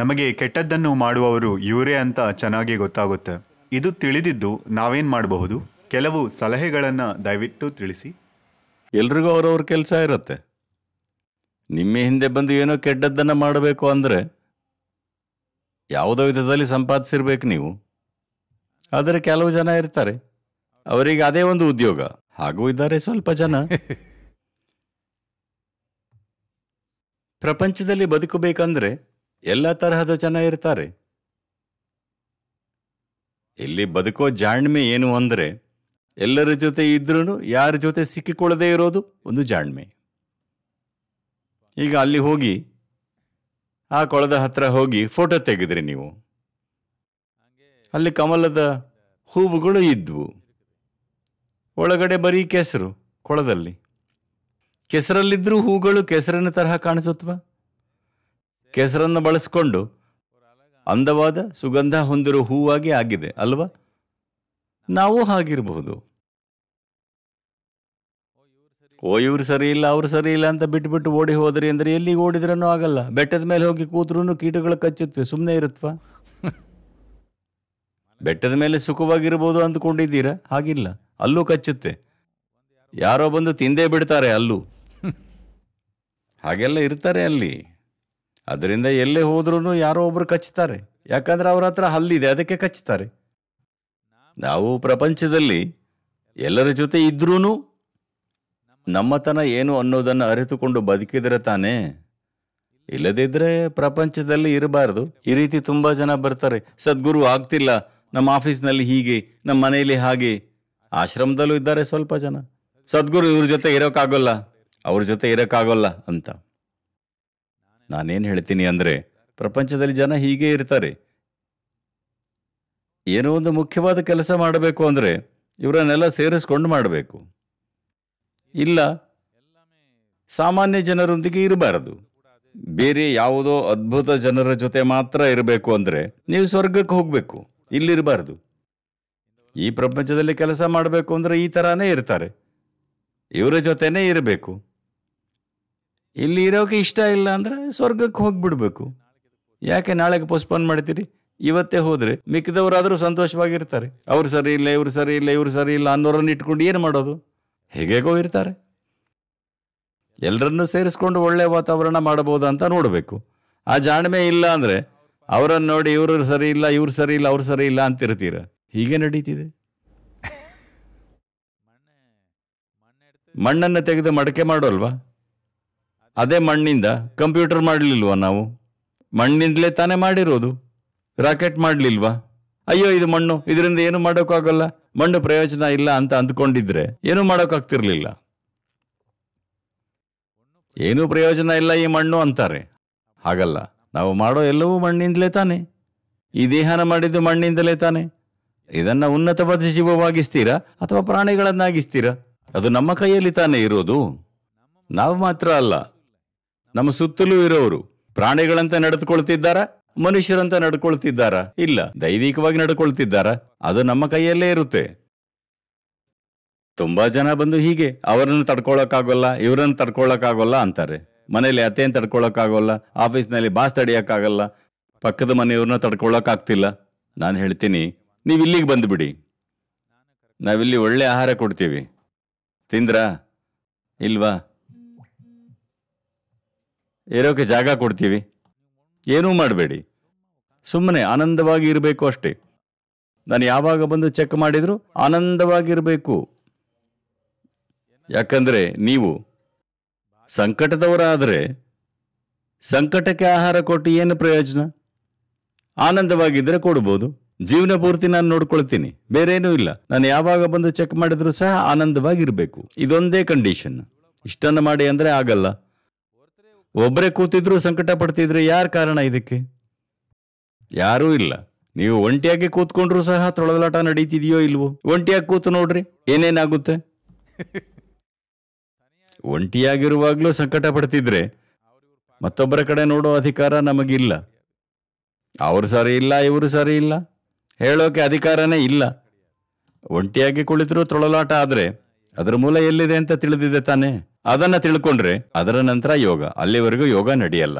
ನಮಗೆ ಕೆಟ್ಟದ್ದನ್ನು ಮಾಡುವವರು ಇವರೇ ಅಂತ ಚೆನ್ನಾಗಿ ಗೊತ್ತಾಗುತ್ತೆ ಇದು ತಿಳಿದಿದ್ದು ನಾವೇನ್ ಮಾಡಬಹುದು ಕೆಲವು ಸಲಹೆಗಳನ್ನ ದಯವಿಟ್ಟು ತಿಳಿಸಿ ಎಲ್ರಿಗೂ ಅವರವ್ರ ಕೆಲಸ ಇರುತ್ತೆ ನಿಮ್ಮ ಹಿಂದೆ ಬಂದು ಏನೋ ಕೆಟ್ಟದ್ದನ್ನು ಮಾಡಬೇಕು ಅಂದರೆ ಯಾವುದೋ ವಿಧದಲ್ಲಿ ಸಂಪಾದಿಸಿರ್ಬೇಕು ನೀವು ಆದರೆ ಕೆಲವು ಜನ ಇರ್ತಾರೆ ಅವರಿಗೆ ಅದೇ ಒಂದು ಉದ್ಯೋಗ ಹಾಗೂ ಇದ್ದಾರೆ ಸ್ವಲ್ಪ ಜನ ಪ್ರಪಂಚದಲ್ಲಿ ಬದುಕಬೇಕಂದ್ರೆ ಎಲ್ಲ ತರಹದ ಜನ ಇರ್ತಾರೆ ಇಲ್ಲಿ ಬದುಕೋ ಜಾಣ್ಮೆ ಏನು ಅಂದರೆ ಎಲ್ಲರ ಜೊತೆ ಇದ್ರೂ ಯಾರ ಜೊತೆ ಸಿಕ್ಕಿಕೊಳ್ಳದೇ ಇರೋದು ಒಂದು ಜಾಣ್ಮೆ ಈಗ ಅಲ್ಲಿ ಹೋಗಿ ಆ ಕೊಳದ ಹತ್ರ ಹೋಗಿ ಫೋಟೋ ತೆಗೆದ್ರಿ ನೀವು ಅಲ್ಲಿ ಕಮಲದ ಹೂವುಗಳು ಇದ್ವು ಒಳಗಡೆ ಬರೀ ಕೆಸರು ಕೊಳದಲ್ಲಿ ಕೆಸರಲ್ಲಿದ್ದರೂ ಹೂಗಳು ಕೆಸರಿನ ತರಹ ಕಾಣಿಸುತ್ತವಾ ಕೆಸರನ್ನು ಬಳಸಿಕೊಂಡು ಅಂದವಾದ ಸುಗಂಧ ಹೊಂದಿರುವ ಹೂವಾಗಿ ಆಗಿದೆ ಅಲ್ವಾ ನಾವು ಹಾಗಿರಬಹುದು ಓ ಇವ್ರು ಸರಿ ಇಲ್ಲ ಅವ್ರು ಸರಿ ಇಲ್ಲ ಅಂತ ಬಿಟ್ಬಿಟ್ಟು ಓಡಿ ಹೋದ್ರಿ ಅಂದ್ರೆ ಎಲ್ಲಿಗೆ ಓಡಿದ್ರೂ ಆಗಲ್ಲ ಬೆಟ್ಟದ ಮೇಲೆ ಹೋಗಿ ಕೂತ್ರೂ ಕೀಟಗಳು ಕಚ್ಚುತ್ತೆ ಸುಮ್ಮನೆ ಇರುತ್ತವಾ ಬೆಟ್ಟದ ಮೇಲೆ ಸುಖವಾಗಿರ್ಬೋದು ಅಂದ್ಕೊಂಡಿದ್ದೀರಾ ಹಾಗಿಲ್ಲ ಅಲ್ಲೂ ಕಚ್ಚುತ್ತೆ ಯಾರೋ ಬಂದು ತಿಂದೇ ಬಿಡ್ತಾರೆ ಅಲ್ಲೂ ಹಾಗೆಲ್ಲ ಇರ್ತಾರೆ ಅಲ್ಲಿ ಅದರಿಂದ ಎಲ್ಲೇ ಹೋದ್ರೂ ಯಾರೋ ಒಬ್ರು ಕಚ್ತಾರೆ ಯಾಕಂದ್ರೆ ಅವ್ರ ಹತ್ರ ಹಲ್ಲಿದೆ ಅದಕ್ಕೆ ಕಚ್ತಾರೆ ನಾವು ಪ್ರಪಂಚದಲ್ಲಿ ಎಲ್ಲರ ಜೊತೆ ಇದ್ರೂ ನಮ್ಮತನ ಏನು ಅನ್ನೋದನ್ನು ಅರಿತುಕೊಂಡು ಬದುಕಿದ್ರೆ ತಾನೇ ಇಲ್ಲದಿದ್ರೆ ಪ್ರಪಂಚದಲ್ಲಿ ಇರಬಾರ್ದು ಈ ರೀತಿ ತುಂಬ ಜನ ಬರ್ತಾರೆ ಸದ್ಗುರು ಆಗ್ತಿಲ್ಲ ನಮ್ಮ ಆಫೀಸ್ನಲ್ಲಿ ಹೀಗೆ ನಮ್ಮ ಮನೆಯಲ್ಲಿ ಹಾಗೆ ಆಶ್ರಮದಲ್ಲೂ ಇದ್ದಾರೆ ಸ್ವಲ್ಪ ಜನ ಸದ್ಗುರು ಇವ್ರ ಜೊತೆ ಇರೋಕ್ಕಾಗೋಲ್ಲ ಅವ್ರ ಜೊತೆ ಇರೋಕ್ಕಾಗೋಲ್ಲ ಅಂತ ನಾನೇನು ಹೇಳ್ತೀನಿ ಅಂದರೆ ಪ್ರಪಂಚದಲ್ಲಿ ಜನ ಹೀಗೆ ಇರ್ತಾರೆ ಏನೋ ಒಂದು ಮುಖ್ಯವಾದ ಕೆಲಸ ಮಾಡಬೇಕು ಅಂದರೆ ಇವರನ್ನೆಲ್ಲ ಸೇರಿಸ್ಕೊಂಡು ಮಾಡಬೇಕು ಇಲ್ಲ ಸಾಮಾನ್ಯ ಜನರೊಂದಿಗೆ ಇರಬಾರದು ಬೇರೆ ಯಾವುದೋ ಅದ್ಭುತ ಜನರ ಜೊತೆ ಮಾತ್ರ ಇರಬೇಕು ಅಂದರೆ ನೀವು ಸ್ವರ್ಗಕ್ಕೆ ಹೋಗಬೇಕು ಇಲ್ಲಿರಬಾರ್ದು ಈ ಪ್ರಪಂಚದಲ್ಲಿ ಕೆಲಸ ಮಾಡಬೇಕು ಅಂದರೆ ಈ ಥರನೇ ಇರ್ತಾರೆ ಇವರ ಜೊತೆನೇ ಇರಬೇಕು ಇಲ್ಲಿ ಇರೋಕೆ ಇಷ್ಟ ಇಲ್ಲ ಅಂದ್ರೆ ಸ್ವರ್ಗಕ್ಕೆ ಹೋಗ್ಬಿಡ್ಬೇಕು ಯಾಕೆ ನಾಳೆಗೆ ಪೋಸ್ಟ್ಪೋನ್ ಮಾಡ್ತೀರಿ ಇವತ್ತೇ ಹೋದರೆ ಮಿಕ್ಕಿದವರಾದರೂ ಸಂತೋಷವಾಗಿರ್ತಾರೆ ಅವ್ರು ಸರಿ ಇಲ್ಲ ಇವ್ರು ಸರಿ ಇಲ್ಲ ಇವ್ರು ಸರಿ ಇಲ್ಲ ಅನ್ನೋರನ್ನ ಇಟ್ಕೊಂಡು ಏನು ಮಾಡೋದು ಹೇಗೇಗೋ ಇರ್ತಾರೆ ಎಲ್ಲರನ್ನೂ ಸೇರಿಸ್ಕೊಂಡು ಒಳ್ಳೆಯ ವಾತಾವರಣ ಮಾಡಬಹುದು ಅಂತ ನೋಡಬೇಕು ಆ ಜಾಣ್ಮೆ ಇಲ್ಲ ಅಂದರೆ ಅವರನ್ನು ನೋಡಿ ಇವ್ರ ಸರಿ ಇಲ್ಲ ಇವ್ರು ಸರಿ ಇಲ್ಲ ಅವ್ರ ಸರಿ ಇಲ್ಲ ಅಂತ ಅಂತಿರ್ತೀರ ಹೀಗೆ ನಡೀತಿದೆ ಮಣ್ಣನ್ನು ತೆಗೆದು ಮಡಕೆ ಮಾಡೋಲ್ವಾ ಅದೇ ಮಣ್ಣಿಂದ ಕಂಪ್ಯೂಟರ್ ಮಾಡಲಿಲ್ವಾ ನಾವು ಮಣ್ಣಿಂದಲೇ ತಾನೇ ಮಾಡಿರೋದು ರಾಕೆಟ್ ಮಾಡಲಿಲ್ವಾ ಅಯ್ಯೋ ಇದು ಮಣ್ಣು ಇದರಿಂದ ಏನು ಮಾಡೋಕ್ಕಾಗಲ್ಲ ಮಣ್ಣು ಪ್ರಯೋಜನ ಇಲ್ಲ ಅಂತ ಅಂದ್ಕೊಂಡಿದ್ರೆ ಏನೂ ಮಾಡೋಕ್ಕಾಗ್ತಿರ್ಲಿಲ್ಲ ಏನೂ ಪ್ರಯೋಜನ ಇಲ್ಲ ಈ ಮಣ್ಣು ಅಂತಾರೆ ಹಾಗಲ್ಲ ನಾವು ಮಾಡೋ ಎಲ್ಲವೂ ಮಣ್ಣಿಂದಲೇ ತಾನೆ ಈ ದೇಹನ ಮಾಡಿದ್ದು ಮಣ್ಣಿಂದಲೇ ತಾನೆ ಇದನ್ನ ಉನ್ನತವಾದ ಜೀವವಾಗಿಸ್ತೀರಾ ಅಥವಾ ಪ್ರಾಣಿಗಳನ್ನಾಗಿಸ್ತೀರಾ ಅದು ನಮ್ಮ ಕೈಯಲ್ಲಿ ತಾನೇ ಇರೋದು ನಾವು ಮಾತ್ರ ಅಲ್ಲ ನಮ್ಮ ಸುತ್ತಲೂ ಇರೋರು ಪ್ರಾಣಿಗಳಂತ ನಡೆದುಕೊಳ್ತಿದ್ದಾರ ಮನುಷ್ಯರಂತ ನಡ್ಕೊಳ್ತಿದ್ದಾರಾ ಇಲ್ಲ ದೈವಿಕವಾಗಿ ನಡ್ಕೊಳ್ತಿದ್ದಾರ ಅದು ನಮ್ಮ ಕೈಯಲ್ಲೇ ಇರುತ್ತೆ ತುಂಬಾ ಜನ ಬಂದು ಹೀಗೆ ಅವರನ್ನು ತಡ್ಕೊಳಕ್ಕಾಗೋಲ್ಲ ಇವರನ್ನು ತಡ್ಕೊಳಕ್ಕಾಗೋಲ್ಲ ಅಂತಾರೆ ಮನೇಲಿ ಅತ್ತೇನು ತಡ್ಕೊಳಕ್ಕಾಗೋಲ್ಲ ಆಫೀಸ್ನಲ್ಲಿ ಬಾಸ್ ತಡೆಯೋಕ್ಕಾಗಲ್ಲ ಪಕ್ಕದ ಮನೆಯವ್ರನ್ನ ತಡ್ಕೊಳಕ್ಕಾಗ್ತಿಲ್ಲ ನಾನು ಹೇಳ್ತೀನಿ ನೀವು ಇಲ್ಲಿಗೆ ಬಂದುಬಿಡಿ ನಾವಿಲ್ಲಿ ಒಳ್ಳೆ ಆಹಾರ ಕೊಡ್ತೀವಿ ತಿಂದ್ರಾ ಇಲ್ವಾ ಇರೋಕೆ ಜಾಗ ಕೊಡ್ತೀವಿ ಏನೂ ಮಾಡಬೇಡಿ ಸುಮ್ಮನೆ ಆನಂದವಾಗಿ ಇರಬೇಕು ಅಷ್ಟೇ ನಾನು ಯಾವಾಗ ಬಂದು ಚೆಕ್ ಮಾಡಿದ್ರು ಆನಂದವಾಗಿರಬೇಕು ಯಾಕಂದರೆ ನೀವು ಸಂಕಟದವರಾದರೆ ಸಂಕಟಕ್ಕೆ ಆಹಾರ ಕೊಟ್ಟು ಏನು ಪ್ರಯೋಜನ ಆನಂದವಾಗಿದ್ದರೆ ಕೊಡ್ಬೋದು ಜೀವನ ಪೂರ್ತಿ ನಾನು ನೋಡ್ಕೊಳ್ತೀನಿ ಬೇರೇನೂ ಇಲ್ಲ ನಾನು ಯಾವಾಗ ಬಂದು ಚೆಕ್ ಮಾಡಿದ್ರು ಸಹ ಆನಂದವಾಗಿರಬೇಕು ಇದೊಂದೇ ಕಂಡೀಷನ್ ಇಷ್ಟನ್ನು ಮಾಡಿ ಅಂದರೆ ಆಗಲ್ಲ ಒಬ್ಬರೇ ಕೂತಿದ್ರು ಸಂಕಟ ಪಡ್ತಿದ್ರೆ ಯಾರು ಕಾರಣ ಇದಕ್ಕೆ ಯಾರೂ ಇಲ್ಲ ನೀವು ಒಂಟಿಯಾಗಿ ಕೂತ್ಕೊಂಡ್ರು ಸಹ ತೊಳಲಾಟ ನಡೀತಿದೆಯೋ ಇಲ್ವೋ ಒಂಟಿಯಾಗಿ ಕೂತು ನೋಡ್ರಿ ಏನೇನಾಗುತ್ತೆ ಒಂಟಿಯಾಗಿರುವಾಗ್ಲೂ ಸಂಕಟ ಪಡ್ತಿದ್ರೆ ಮತ್ತೊಬ್ಬರ ಕಡೆ ನೋಡೋ ಅಧಿಕಾರ ನಮಗಿಲ್ಲ ಅವರು ಸರಿ ಇಲ್ಲ ಇವರು ಸರಿ ಇಲ್ಲ ಹೇಳೋಕೆ ಅಧಿಕಾರನೇ ಇಲ್ಲ ಒಂಟಿಯಾಗಿ ಕುಳಿತರೂ ತೊಳಲಾಟ ಆದರೆ ಅದರ ಮೂಲ ಎಲ್ಲಿದೆ ಅಂತ ತಿಳಿದಿದೆ ತಾನೇ ಅದನ್ನ ತಿಳ್ಕೊಂಡ್ರೆ ಅದರ ನಂತರ ಯೋಗ ಅಲ್ಲಿವರೆಗೂ ಯೋಗ ನಡೆಯಲ್ಲ